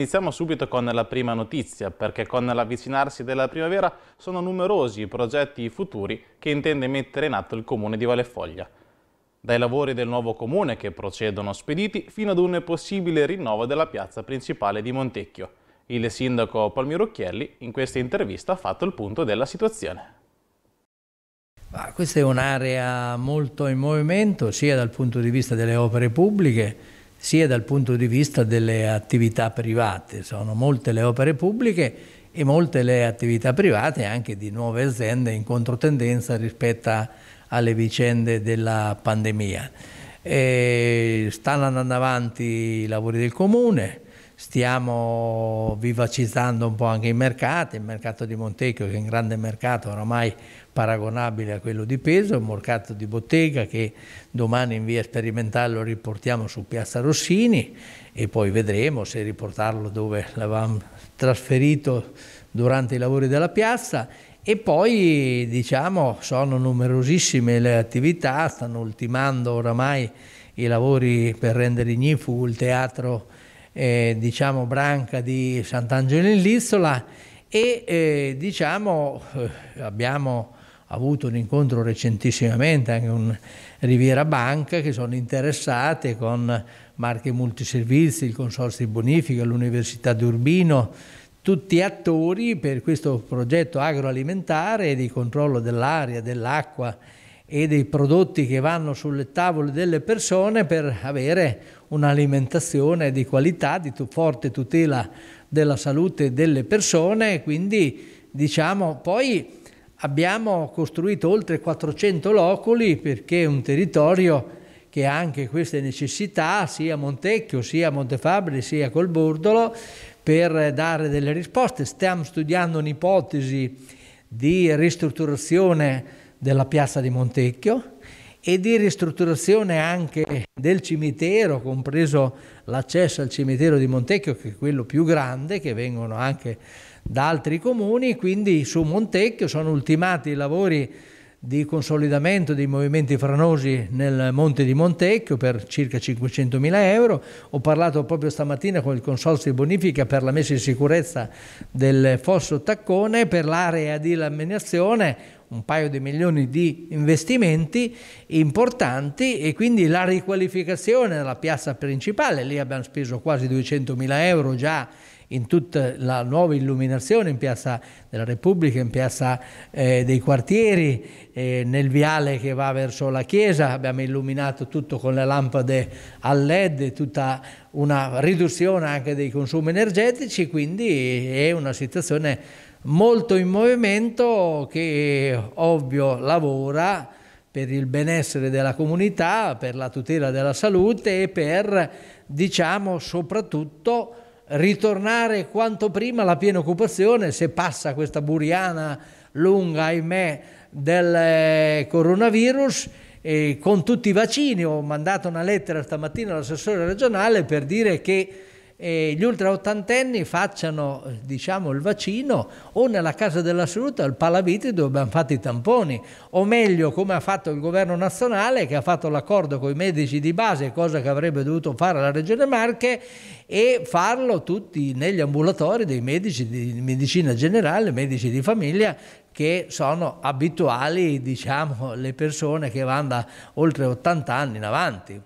Iniziamo subito con la prima notizia, perché con l'avvicinarsi della primavera sono numerosi i progetti futuri che intende mettere in atto il comune di Valefoglia. Dai lavori del nuovo comune, che procedono spediti, fino ad un possibile rinnovo della piazza principale di Montecchio. Il sindaco Palmirocchielli in questa intervista ha fatto il punto della situazione. Ma questa è un'area molto in movimento, sia dal punto di vista delle opere pubbliche, sia dal punto di vista delle attività private. Sono molte le opere pubbliche e molte le attività private anche di nuove aziende in controtendenza rispetto alle vicende della pandemia. E stanno andando avanti i lavori del comune, stiamo vivacizzando un po' anche i mercati, il mercato di Montecchio che è un grande mercato oramai paragonabile a quello di peso, un mercato di bottega che domani in via sperimentale lo riportiamo su Piazza Rossini e poi vedremo se riportarlo dove l'avevamo trasferito durante i lavori della piazza e poi diciamo sono numerosissime le attività, stanno ultimando oramai i lavori per rendere ignifugo il teatro eh, diciamo Branca di Sant'Angelo in Lizzola e eh, diciamo eh, abbiamo avuto un incontro recentissimamente anche con Riviera Banca che sono interessate con Marche Multiservizi, il Consorzio di Bonifica, l'Università di Urbino, tutti attori per questo progetto agroalimentare di controllo dell'aria, dell'acqua e dei prodotti che vanno sulle tavole delle persone per avere un'alimentazione di qualità, di forte tutela della salute delle persone e quindi diciamo poi Abbiamo costruito oltre 400 loculi perché è un territorio che ha anche queste necessità, sia a Montecchio, sia a Montefabri, sia a Colbordolo, per dare delle risposte. Stiamo studiando un'ipotesi di ristrutturazione della piazza di Montecchio e di ristrutturazione anche del cimitero, compreso l'accesso al cimitero di Montecchio, che è quello più grande, che vengono anche da altri comuni, quindi su Montecchio sono ultimati i lavori di consolidamento dei movimenti franosi nel Monte di Montecchio per circa 500.000 euro. Ho parlato proprio stamattina con il Consorzio di Bonifica per la messa in sicurezza del fosso Taccone per l'area di laminazione un paio di milioni di investimenti importanti e quindi la riqualificazione della piazza principale, lì abbiamo speso quasi 200 mila euro già in tutta la nuova illuminazione in Piazza della Repubblica, in Piazza eh, dei Quartieri, eh, nel viale che va verso la chiesa, abbiamo illuminato tutto con le lampade a LED, tutta una riduzione anche dei consumi energetici, quindi è una situazione molto in movimento che ovvio lavora per il benessere della comunità, per la tutela della salute e per diciamo soprattutto ritornare quanto prima alla piena occupazione se passa questa buriana lunga ahimè del eh, coronavirus con tutti i vaccini ho mandato una lettera stamattina all'assessore regionale per dire che eh, gli ultraottantenni facciano diciamo, il vaccino o nella Casa della Salute al Palaviti dove abbiamo fatto i tamponi, o meglio come ha fatto il governo nazionale che ha fatto l'accordo con i medici di base, cosa che avrebbe dovuto fare la Regione Marche, e farlo tutti negli ambulatori dei medici di medicina generale, medici di famiglia, che sono abituali, diciamo, le persone che vanno da oltre 80 anni in avanti.